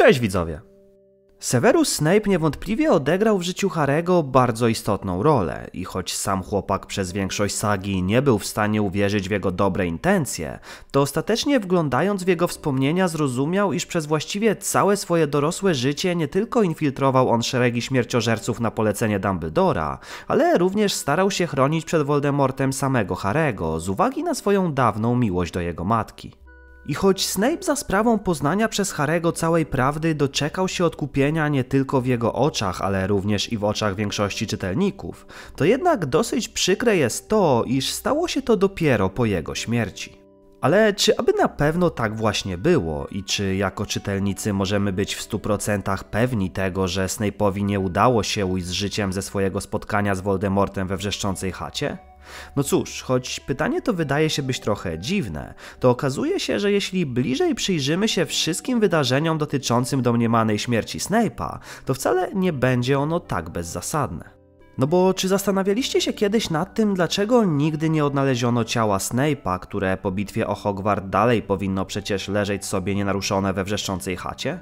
Cześć widzowie! Severus Snape niewątpliwie odegrał w życiu Harego bardzo istotną rolę i choć sam chłopak przez większość sagi nie był w stanie uwierzyć w jego dobre intencje, to ostatecznie wglądając w jego wspomnienia zrozumiał, iż przez właściwie całe swoje dorosłe życie nie tylko infiltrował on szeregi śmierciożerców na polecenie Dumbledora, ale również starał się chronić przed Voldemortem samego Harego z uwagi na swoją dawną miłość do jego matki. I choć Snape za sprawą poznania przez Harego całej prawdy doczekał się odkupienia nie tylko w jego oczach, ale również i w oczach większości czytelników, to jednak dosyć przykre jest to, iż stało się to dopiero po jego śmierci. Ale czy aby na pewno tak właśnie było i czy jako czytelnicy możemy być w 100% pewni tego, że Snape'owi nie udało się ujść z życiem ze swojego spotkania z Voldemortem we wrzeszczącej chacie? No cóż, choć pytanie to wydaje się być trochę dziwne, to okazuje się, że jeśli bliżej przyjrzymy się wszystkim wydarzeniom dotyczącym domniemanej śmierci Snape'a, to wcale nie będzie ono tak bezzasadne. No bo czy zastanawialiście się kiedyś nad tym, dlaczego nigdy nie odnaleziono ciała Snape'a, które po bitwie o Hogwart dalej powinno przecież leżeć sobie nienaruszone we wrzeszczącej chacie?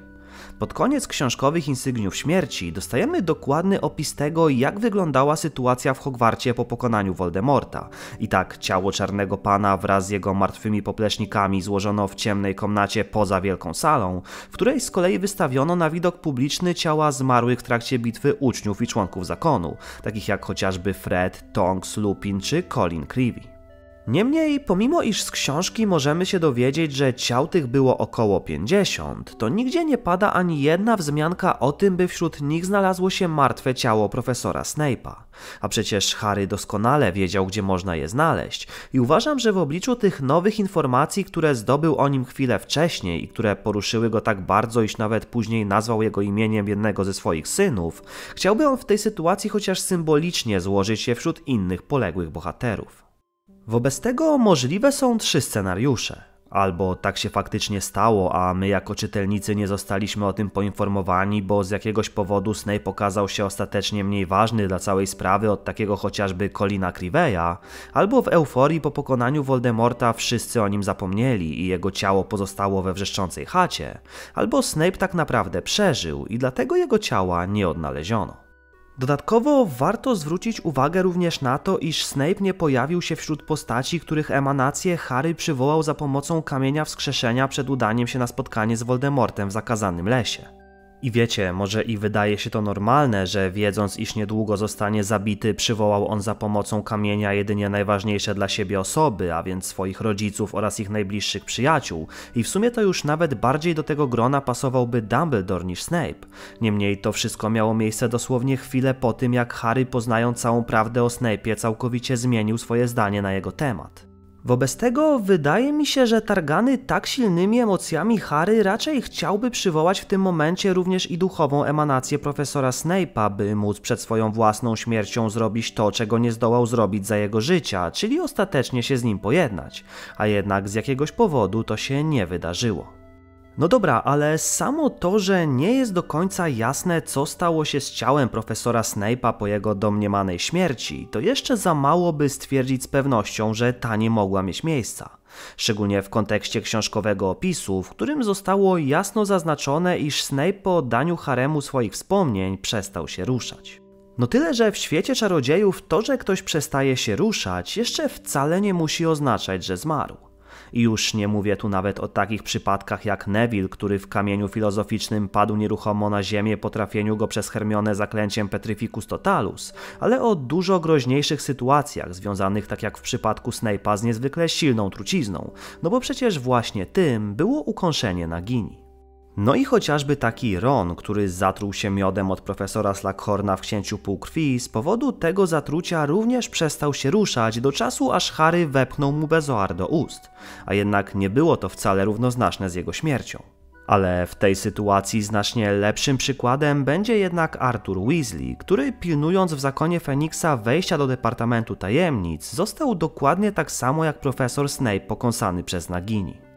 Pod koniec książkowych insygniów śmierci dostajemy dokładny opis tego, jak wyglądała sytuacja w Hogwarcie po pokonaniu Voldemorta. I tak ciało Czarnego Pana wraz z jego martwymi popleśnikami złożono w ciemnej komnacie poza Wielką Salą, w której z kolei wystawiono na widok publiczny ciała zmarłych w trakcie bitwy uczniów i członków zakonu, takich jak chociażby Fred, Tonks, Lupin czy Colin Creevy. Niemniej, pomimo iż z książki możemy się dowiedzieć, że ciał tych było około 50, to nigdzie nie pada ani jedna wzmianka o tym, by wśród nich znalazło się martwe ciało profesora Snape'a. A przecież Harry doskonale wiedział, gdzie można je znaleźć i uważam, że w obliczu tych nowych informacji, które zdobył o nim chwilę wcześniej i które poruszyły go tak bardzo, iż nawet później nazwał jego imieniem jednego ze swoich synów, chciałby on w tej sytuacji chociaż symbolicznie złożyć się wśród innych poległych bohaterów. Wobec tego możliwe są trzy scenariusze. Albo tak się faktycznie stało, a my jako czytelnicy nie zostaliśmy o tym poinformowani, bo z jakiegoś powodu Snape okazał się ostatecznie mniej ważny dla całej sprawy od takiego chociażby Colina Criveya, albo w euforii po pokonaniu Voldemorta wszyscy o nim zapomnieli i jego ciało pozostało we wrzeszczącej chacie, albo Snape tak naprawdę przeżył i dlatego jego ciała nie odnaleziono. Dodatkowo warto zwrócić uwagę również na to, iż Snape nie pojawił się wśród postaci, których emanacje Harry przywołał za pomocą kamienia wskrzeszenia przed udaniem się na spotkanie z Voldemortem w zakazanym lesie. I wiecie, może i wydaje się to normalne, że wiedząc, iż niedługo zostanie zabity, przywołał on za pomocą kamienia jedynie najważniejsze dla siebie osoby, a więc swoich rodziców oraz ich najbliższych przyjaciół. I w sumie to już nawet bardziej do tego grona pasowałby Dumbledore niż Snape. Niemniej to wszystko miało miejsce dosłownie chwilę po tym, jak Harry poznając całą prawdę o Snape'ie całkowicie zmienił swoje zdanie na jego temat. Wobec tego wydaje mi się, że targany tak silnymi emocjami Harry raczej chciałby przywołać w tym momencie również i duchową emanację profesora Snape'a, by móc przed swoją własną śmiercią zrobić to, czego nie zdołał zrobić za jego życia, czyli ostatecznie się z nim pojednać. A jednak z jakiegoś powodu to się nie wydarzyło. No dobra, ale samo to, że nie jest do końca jasne, co stało się z ciałem profesora Snape'a po jego domniemanej śmierci, to jeszcze za mało, by stwierdzić z pewnością, że ta nie mogła mieć miejsca. Szczególnie w kontekście książkowego opisu, w którym zostało jasno zaznaczone, iż Snape po oddaniu haremu swoich wspomnień przestał się ruszać. No tyle, że w świecie czarodziejów to, że ktoś przestaje się ruszać, jeszcze wcale nie musi oznaczać, że zmarł. Już nie mówię tu nawet o takich przypadkach jak Neville, który w kamieniu filozoficznym padł nieruchomo na ziemię po trafieniu go przez Hermione zaklęciem Petrificus Totalus, ale o dużo groźniejszych sytuacjach związanych tak jak w przypadku Snape'a z niezwykle silną trucizną, no bo przecież właśnie tym było ukąszenie nagini. No i chociażby taki Ron, który zatruł się miodem od profesora Slackhorna w Księciu Półkrwi, z powodu tego zatrucia również przestał się ruszać do czasu, aż Harry wepchnął mu bezoar do ust. A jednak nie było to wcale równoznaczne z jego śmiercią. Ale w tej sytuacji znacznie lepszym przykładem będzie jednak Arthur Weasley, który pilnując w zakonie Feniksa wejścia do Departamentu Tajemnic, został dokładnie tak samo jak profesor Snape pokąsany przez Nagini.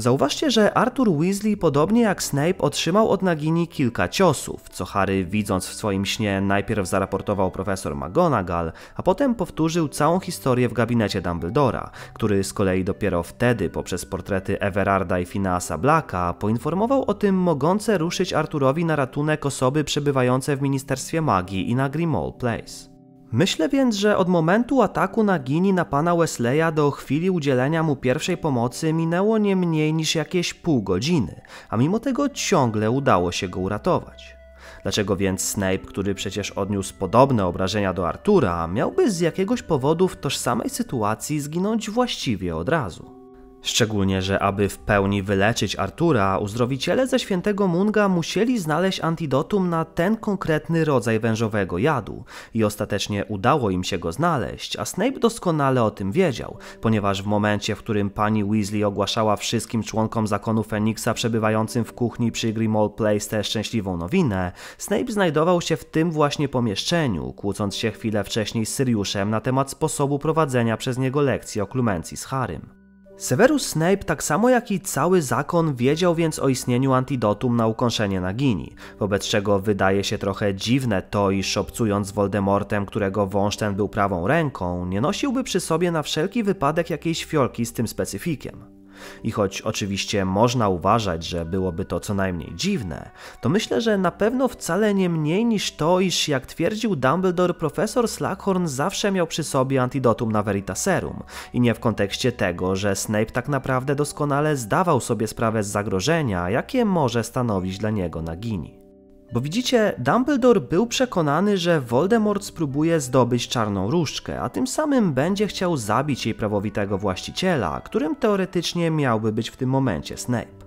Zauważcie, że Arthur Weasley, podobnie jak Snape, otrzymał od Nagini kilka ciosów, co Harry, widząc w swoim śnie, najpierw zaraportował profesor McGonagall, a potem powtórzył całą historię w gabinecie Dumbledora, który z kolei dopiero wtedy, poprzez portrety Everarda i Finasa Blacka, poinformował o tym mogące ruszyć Arturowi na ratunek osoby przebywające w Ministerstwie Magii i na Grimmauld Place. Myślę więc, że od momentu ataku Nagini na pana Wesleya do chwili udzielenia mu pierwszej pomocy minęło nie mniej niż jakieś pół godziny, a mimo tego ciągle udało się go uratować. Dlaczego więc Snape, który przecież odniósł podobne obrażenia do Artura, miałby z jakiegoś powodu w tożsamej sytuacji zginąć właściwie od razu? Szczególnie, że aby w pełni wyleczyć Artura, uzdrowiciele ze świętego Munga musieli znaleźć antidotum na ten konkretny rodzaj wężowego jadu i ostatecznie udało im się go znaleźć, a Snape doskonale o tym wiedział, ponieważ w momencie, w którym pani Weasley ogłaszała wszystkim członkom zakonu Feniksa przebywającym w kuchni przy Grimald Place tę szczęśliwą nowinę, Snape znajdował się w tym właśnie pomieszczeniu, kłócąc się chwilę wcześniej z Syriuszem na temat sposobu prowadzenia przez niego lekcji o klumencji z Harym. Severus Snape, tak samo jak i cały zakon, wiedział więc o istnieniu antidotum na ukąszenie Nagini, wobec czego wydaje się trochę dziwne to, iż obcując z Voldemortem, którego wąż ten był prawą ręką, nie nosiłby przy sobie na wszelki wypadek jakiejś fiolki z tym specyfikiem. I choć oczywiście można uważać, że byłoby to co najmniej dziwne, to myślę, że na pewno wcale nie mniej niż to, iż jak twierdził Dumbledore, profesor Slughorn zawsze miał przy sobie antidotum na Veritaserum. I nie w kontekście tego, że Snape tak naprawdę doskonale zdawał sobie sprawę z zagrożenia, jakie może stanowić dla niego Nagini. Bo widzicie, Dumbledore był przekonany, że Voldemort spróbuje zdobyć czarną różdżkę, a tym samym będzie chciał zabić jej prawowitego właściciela, którym teoretycznie miałby być w tym momencie Snape.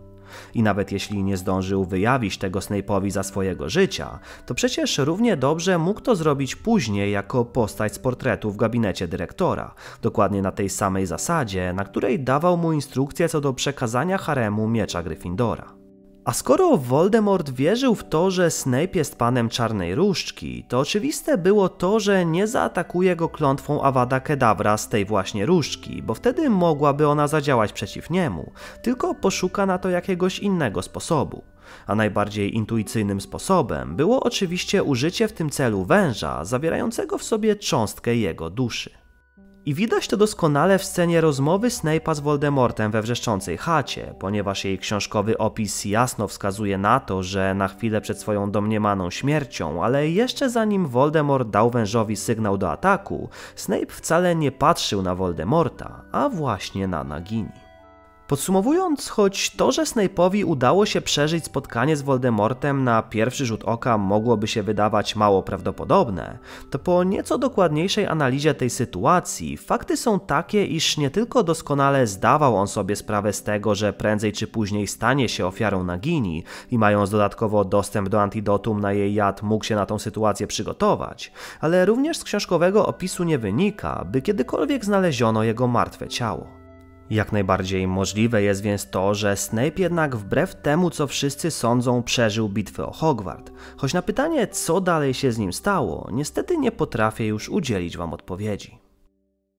I nawet jeśli nie zdążył wyjawić tego Snape'owi za swojego życia, to przecież równie dobrze mógł to zrobić później jako postać z portretu w gabinecie dyrektora, dokładnie na tej samej zasadzie, na której dawał mu instrukcję co do przekazania haremu miecza Gryffindora. A skoro Voldemort wierzył w to, że Snape jest panem Czarnej Różdżki, to oczywiste było to, że nie zaatakuje go klątwą Awada Kedavra z tej właśnie różdżki, bo wtedy mogłaby ona zadziałać przeciw niemu, tylko poszuka na to jakiegoś innego sposobu. A najbardziej intuicyjnym sposobem było oczywiście użycie w tym celu węża zawierającego w sobie cząstkę jego duszy. I widać to doskonale w scenie rozmowy Snape'a z Voldemortem we wrzeszczącej chacie, ponieważ jej książkowy opis jasno wskazuje na to, że na chwilę przed swoją domniemaną śmiercią, ale jeszcze zanim Voldemort dał wężowi sygnał do ataku, Snape wcale nie patrzył na Voldemorta, a właśnie na Nagini. Podsumowując, choć to, że Snape'owi udało się przeżyć spotkanie z Voldemortem na pierwszy rzut oka mogłoby się wydawać mało prawdopodobne, to po nieco dokładniejszej analizie tej sytuacji fakty są takie, iż nie tylko doskonale zdawał on sobie sprawę z tego, że prędzej czy później stanie się ofiarą Nagini i mając dodatkowo dostęp do antidotum na jej jad mógł się na tą sytuację przygotować, ale również z książkowego opisu nie wynika, by kiedykolwiek znaleziono jego martwe ciało. Jak najbardziej możliwe jest więc to, że Snape jednak wbrew temu co wszyscy sądzą przeżył bitwę o Hogwart, choć na pytanie co dalej się z nim stało, niestety nie potrafię już udzielić wam odpowiedzi.